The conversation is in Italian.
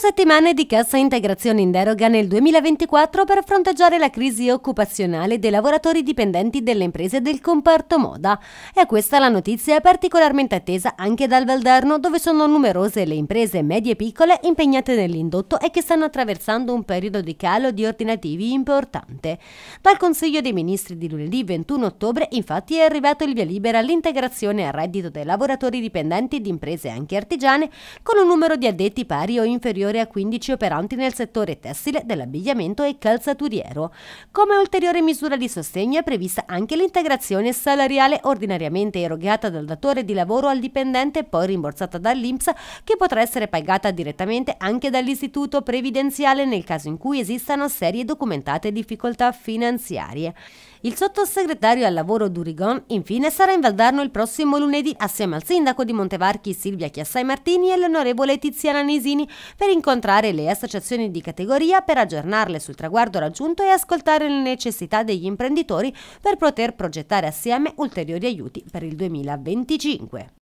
8 settimane di cassa integrazione in deroga nel 2024 per fronteggiare la crisi occupazionale dei lavoratori dipendenti delle imprese del comparto moda. E questa la notizia è particolarmente attesa anche dal Valdarno, dove sono numerose le imprese medie e piccole impegnate nell'indotto e che stanno attraversando un periodo di calo di ordinativi importante. Dal Consiglio dei Ministri di lunedì 21 ottobre, infatti, è arrivato il via libera all'integrazione al reddito dei lavoratori dipendenti di imprese anche artigiane con un numero di addetti pari o inferiore superiore a 15 operanti nel settore tessile, dell'abbigliamento e calzaturiero. Come ulteriore misura di sostegno è prevista anche l'integrazione salariale ordinariamente erogata dal datore di lavoro al dipendente e poi rimborsata dall'INPS che potrà essere pagata direttamente anche dall'istituto previdenziale nel caso in cui esistano serie documentate difficoltà finanziarie. Il sottosegretario al lavoro Durigon infine sarà in Valdarno il prossimo lunedì assieme al sindaco di Montevarchi Silvia Chiassai Martini e l'onorevole Tiziana Nisini per per incontrare le associazioni di categoria per aggiornarle sul traguardo raggiunto e ascoltare le necessità degli imprenditori per poter progettare assieme ulteriori aiuti per il 2025.